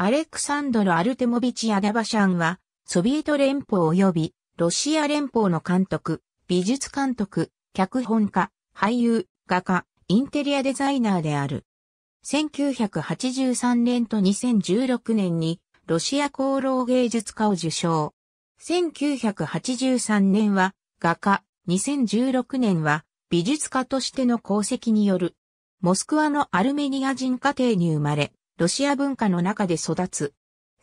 アレクサンドル・アルテモビチ・アダバシャンは、ソビエト連邦及びロシア連邦の監督、美術監督、脚本家、俳優、画家、インテリアデザイナーである。1983年と2016年にロシア功労芸術家を受賞。1983年は画家、2016年は美術家としての功績によるモスクワのアルメニア人家庭に生まれ、ロシア文化の中で育つ。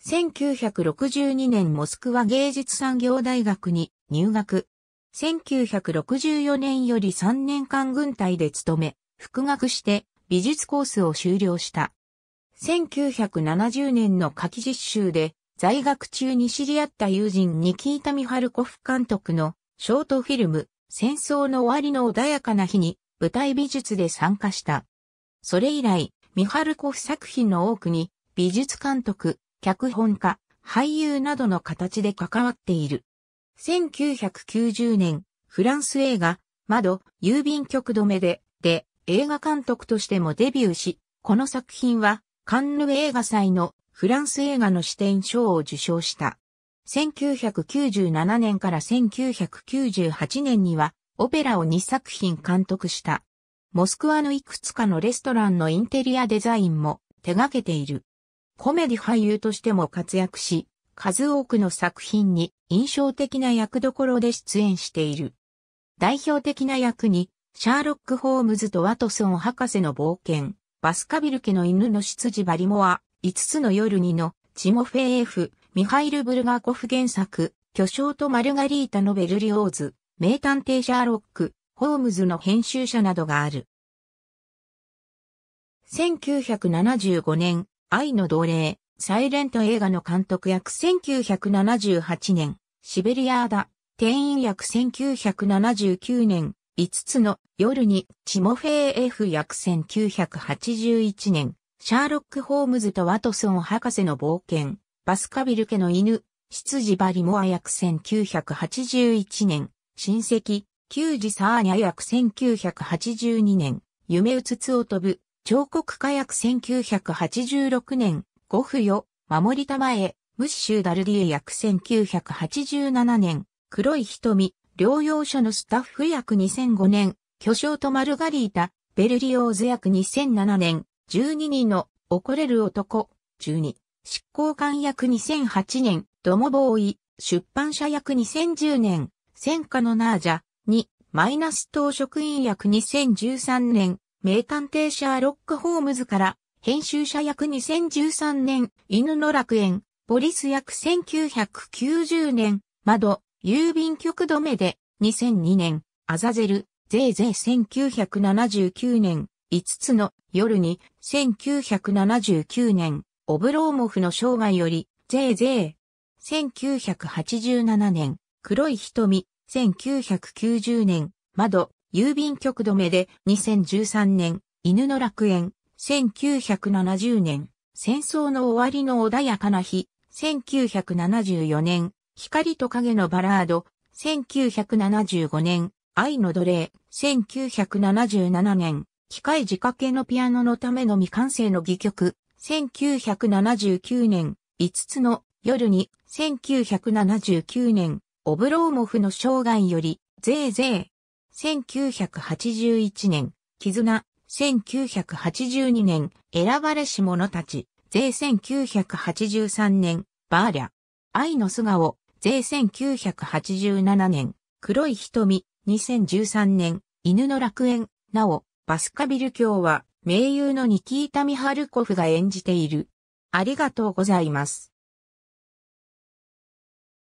1962年モスクワ芸術産業大学に入学。1964年より3年間軍隊で勤め、復学して美術コースを修了した。1970年の夏季実習で在学中に知り合った友人ニキータ・ミハルコフ監督のショートフィルム戦争の終わりの穏やかな日に舞台美術で参加した。それ以来、ミハルコフ作品の多くに、美術監督、脚本家、俳優などの形で関わっている。1990年、フランス映画、窓、郵便局止めで、で、映画監督としてもデビューし、この作品は、カンヌ映画祭のフランス映画の視点賞を受賞した。1997年から1998年には、オペラを2作品監督した。モスクワのいくつかのレストランのインテリアデザインも手掛けている。コメディ俳優としても活躍し、数多くの作品に印象的な役どころで出演している。代表的な役に、シャーロック・ホームズとワトソン博士の冒険、バスカビル家の犬の執事バリモア、5つの夜にの、チモフェーエフ、ミハイル・ブルガコフ原作、巨匠とマルガリータのベルリオーズ、名探偵シャーロック、ホームズの編集者などがある。1975年、愛の奴隷、サイレント映画の監督役1978年、シベリアーダ、店員役1979年、5つの夜に、チモフェー F 約1981年、シャーロック・ホームズとワトソン博士の冒険、バスカビル家の犬、執事バリモア約1981年、親戚、旧時サーニャ約1982年、夢うつつを飛ぶ、彫刻家約1986年、ゴフよ、守りたまえ、ムッシュダルディエ約1987年、黒い瞳、療養所のスタッフ約2005年、巨匠とマルガリータ、ベルリオーズ約2007年、12人の、怒れる男、12、執行官約2008年、ドモボーイ、出版社約2010年、戦火のナージャ、2、マイナス等職員役2013年、名探偵シャーロック・ホームズから、編集者役2013年、犬の楽園、ポリス役1990年、窓、郵便局止めで、2002年、アザゼル、ゼーゼー1979年、5つの夜に、1979年、オブローモフの生涯より、ゼーゼー1987年、黒い瞳、1990年、窓、郵便局止めで、2013年、犬の楽園、1970年、戦争の終わりの穏やかな日、1974年、光と影のバラード、1975年、愛の奴隷、1977年、機械仕掛けのピアノのための未完成の戯曲、1979年、5つの夜に、1979年、オブローモフの生涯より、ぜいぜい。1981年、絆、1982年、選ばれし者たち、い1983年、バーリャ。愛の素顔、い1987年、黒い瞳、2013年、犬の楽園、なお、バスカビル卿は、名優のニキータ・ミハルコフが演じている。ありがとうございます。